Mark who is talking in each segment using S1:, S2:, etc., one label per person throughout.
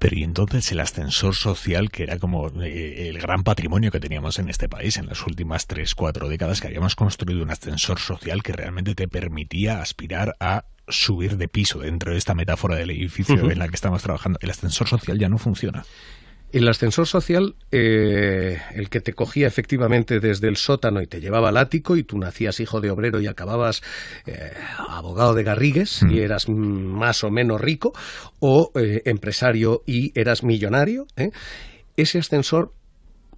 S1: Pero y entonces el ascensor social, que era como eh, el gran patrimonio que teníamos en este país en las últimas tres, cuatro décadas, que habíamos construido un ascensor social que realmente te permitía aspirar a subir de piso dentro de esta metáfora del edificio en la que estamos trabajando. El ascensor social ya no funciona.
S2: El ascensor social, eh, el que te cogía efectivamente desde el sótano y te llevaba al ático y tú nacías hijo de obrero y acababas eh, abogado de Garrigues y mm. eras más o menos rico, o eh, empresario y eras millonario, ese ascensor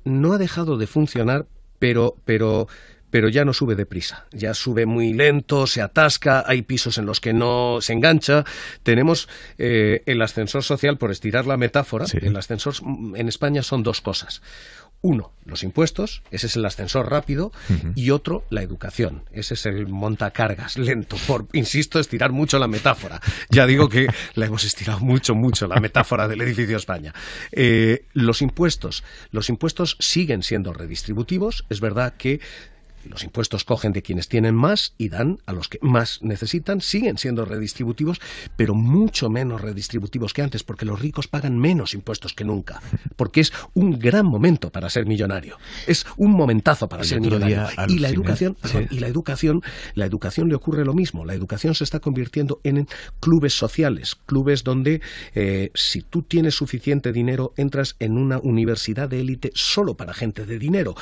S2: no ha dejado de funcionar, pero, pero pero ya no sube deprisa, ya sube muy lento, se atasca, hay pisos en los que no se engancha. Tenemos eh, el ascensor social, por estirar la metáfora, el ascensor mm, en España son dos cosas. Uno, los impuestos, ese es el ascensor rápido, y otro, la educación, ese es el montacargas lento, por, insisto, estirar mucho la metáfora. Ya digo que la hemos estirado mucho, mucho, la metáfora del edificio España. Eh, los impuestos, los impuestos siguen siendo redistributivos, es verdad que los impuestos cogen de quienes tienen más y dan a los que más necesitan. Siguen siendo redistributivos, pero mucho menos redistributivos que antes, porque los ricos pagan menos impuestos que nunca. Porque es un gran momento para ser millonario. Es un momentazo para ser millonario. Y la, educación, y la educación, la educación le ocurre lo mismo. La educación se está convirtiendo en clubes sociales, clubes donde eh, si tú tienes suficiente dinero entras en una universidad de élite solo para gente de dinero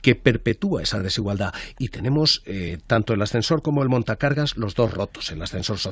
S2: que perpetúa esa desigualdad. Y tenemos eh, tanto el ascensor como el montacargas, los dos rotos, el ascensor social.